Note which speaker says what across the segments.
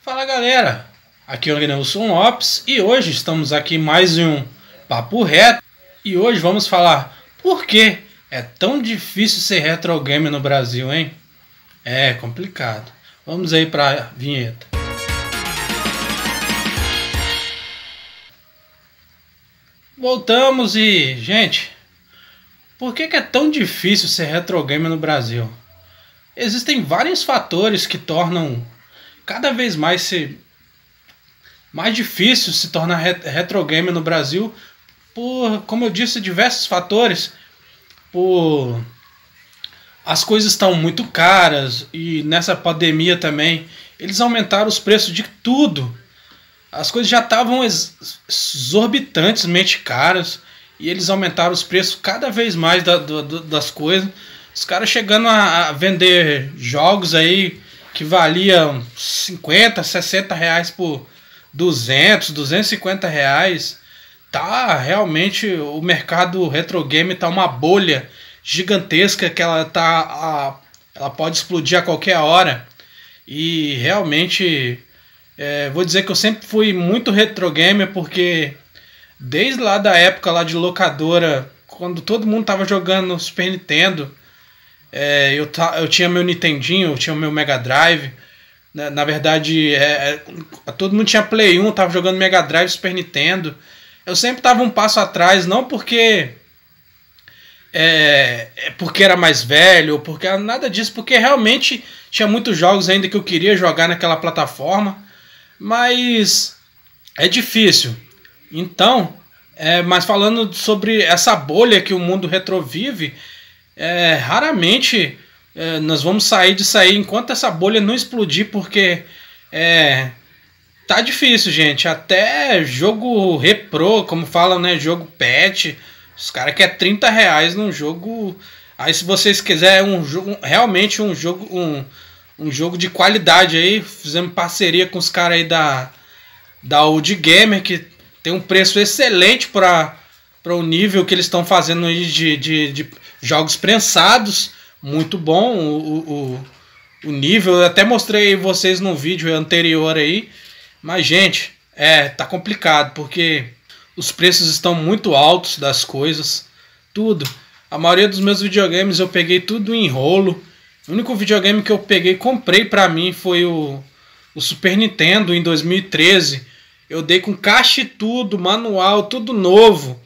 Speaker 1: Fala galera, aqui é o Nelson Lopes e hoje estamos aqui mais em um Papo Reto e hoje vamos falar por que é tão difícil ser retro game no Brasil, hein? É complicado. Vamos aí para a vinheta. Voltamos e, gente, por que, é tão difícil ser retrogame no Brasil? Existem vários fatores que tornam cada vez mais se mais difícil se tornar retrogame no Brasil por, como eu disse, diversos fatores. Por as coisas estão muito caras e nessa pandemia também eles aumentaram os preços de tudo. As coisas já estavam exorbitantemente caras e eles aumentaram os preços cada vez mais da, das coisas. Os caras chegando a, a vender jogos aí que valiam 50, 60 reais por 200, 250 reais, tá realmente o mercado retro game tá uma bolha gigantesca que ela tá a, ela pode explodir a qualquer hora e realmente é, vou dizer que eu sempre fui muito retro game porque desde lá da época lá de locadora quando todo mundo tava jogando Super Nintendo é, eu, ta, eu tinha meu Nintendinho, eu tinha meu Mega Drive. Na, né? na verdade, é, é, todo mundo tinha Play 1, tava jogando Mega Drive, Super Nintendo. Eu sempre tava um passo atrás, não porque. É, é, porque era mais velho, ou porque nada disso, porque realmente tinha muitos jogos ainda que eu queria jogar naquela plataforma, mas é difícil. Então, é, mas falando sobre essa bolha que o mundo retrovive, é, raramente é, nós vamos sair disso aí enquanto essa bolha não explodir, porque é, tá difícil, gente. Até jogo repro, como falam, né? Jogo pet, os caras querem 30 reais num jogo. Aí se vocês quiserem um jogo, realmente um jogo, um, um jogo de qualidade aí, fizemos parceria com os caras aí da da Old Gamer que tem um preço excelente para para o nível que eles estão fazendo aí de, de, de, jogos prensados, muito bom o, o, o nível. Eu até mostrei vocês num vídeo anterior aí, mas gente, é, tá complicado porque os preços estão muito altos das coisas, tudo. A maioria dos meus videogames eu peguei tudo em rolo. O único videogame que eu peguei comprei para mim foi o, o Super Nintendo em 2013. Eu dei com caixa e tudo, manual, tudo novo.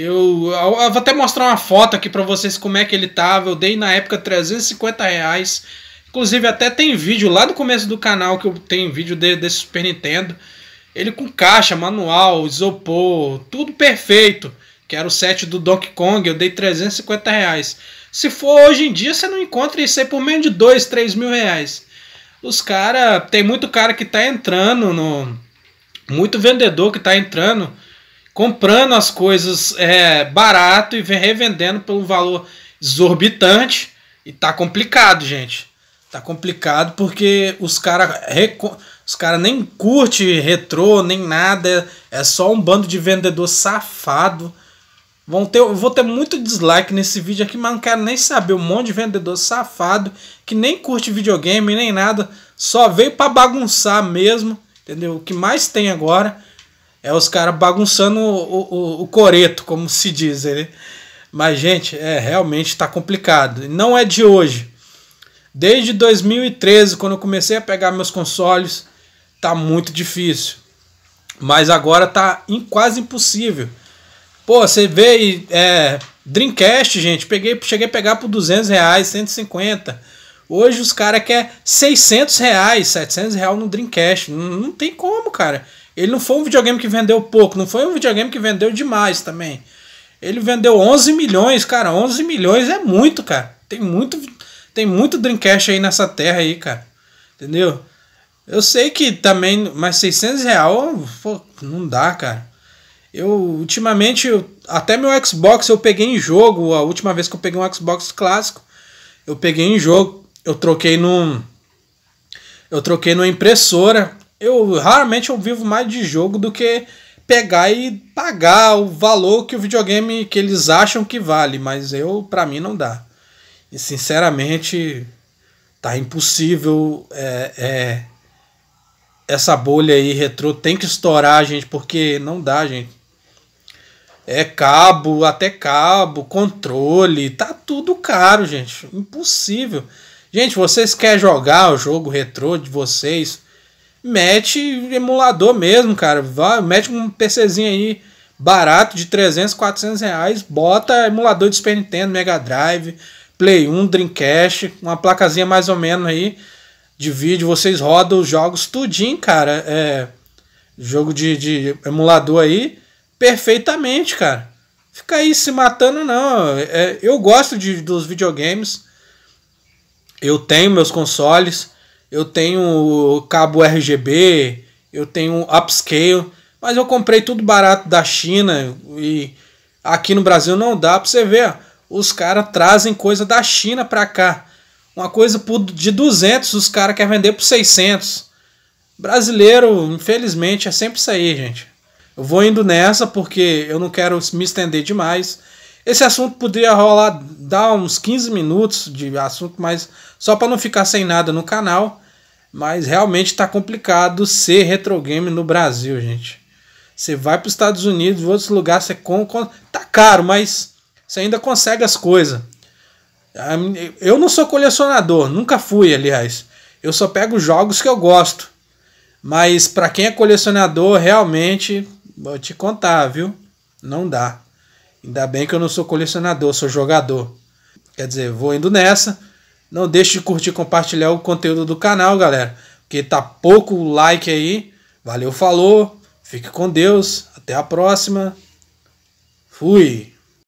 Speaker 1: Eu, eu vou até mostrar uma foto aqui para vocês como é que ele tava. Eu dei na época 350 reais. Inclusive até tem vídeo lá do começo do canal que eu tenho vídeo desse Super Nintendo. Ele com caixa, manual, isopor, tudo perfeito. Que era o set do Donkey Kong, eu dei 350 reais. Se for hoje em dia, você não encontra isso aí por menos de 2, 3 mil reais. Os caras. Tem muito cara que tá entrando no. Muito vendedor que tá entrando comprando as coisas é, barato e revendendo pelo valor exorbitante. E tá complicado, gente. Tá complicado porque os caras os cara nem curte retrô, nem nada. É só um bando de vendedor safado. Vão ter, eu vou ter muito dislike nesse vídeo aqui, mas não quero nem saber. Um monte de vendedor safado que nem curte videogame, nem nada. Só veio para bagunçar mesmo. Entendeu? O que mais tem agora é os caras bagunçando o, o, o, coreto, como se diz. Né? Mas, gente, é realmente está complicado. Não é de hoje. Desde 2013, quando eu comecei a pegar meus consoles, tá muito difícil. Mas agora tá quase impossível. Pô, você vê é, Dreamcast, gente, peguei, cheguei a pegar por 200 reais, 150. Hoje os caras querem 600 reais, 700 reais no Dreamcast. Não, não tem como, cara. Ele não foi um videogame que vendeu pouco, não foi um videogame que vendeu demais também. Ele vendeu 11 milhões, cara. 11 milhões é muito, cara. Tem muito, tem muito Dreamcast aí nessa terra aí, cara. Entendeu? Eu sei que também, mas 600 real, pô, não dá, cara. Eu, ultimamente, eu, até meu Xbox eu peguei em jogo. A última vez que eu peguei um Xbox clássico, eu peguei em jogo. Eu troquei num. Eu troquei numa impressora eu raramente eu vivo mais de jogo do que pegar e pagar o valor que o videogame que eles acham que vale, mas eu para mim não dá. E sinceramente tá impossível é, é, essa bolha aí retrô tem que estourar, gente, porque não dá, gente. É cabo, até cabo, controle, tá tudo caro, gente. Impossível. Gente, vocês querem jogar o jogo retrô de vocês? mete emulador mesmo, cara. Vai, mete um PCzinho aí barato de 300, 400 reais, bota emulador de Super Nintendo, Mega Drive, Play 1, Dreamcast, uma placazinha mais ou menos aí de vídeo, vocês rodam os jogos tudinho, cara. É, jogo de, de emulador aí, perfeitamente, cara. Fica aí se matando, não. É, eu gosto de, dos videogames. Eu tenho meus consoles eu tenho cabo RGB, eu tenho upscale, mas eu comprei tudo barato da China e aqui no Brasil não dá para você ver. Os caras trazem coisa da China para cá. Uma coisa de 200 os caras querem vender por 600. Brasileiro, infelizmente, é sempre isso aí, gente. Eu vou indo nessa porque eu não quero me estender demais. Esse assunto poderia rolar, dar uns 15 minutos de assunto, mas só para não ficar sem nada no canal, mas realmente está complicado ser retro game no Brasil, gente. Você vai para os Estados Unidos, outros lugares, você tá caro, mas você ainda consegue as coisas. Eu não sou colecionador, nunca fui, aliás. Eu só pego jogos que eu gosto. Mas para quem é colecionador, realmente, vou te contar, viu? Não dá. Ainda bem que eu não sou colecionador, sou jogador. Quer dizer, vou indo nessa. Não deixe de curtir e compartilhar o conteúdo do canal, galera. Porque tá pouco like aí. Valeu, falou. Fique com Deus. Até a próxima. Fui.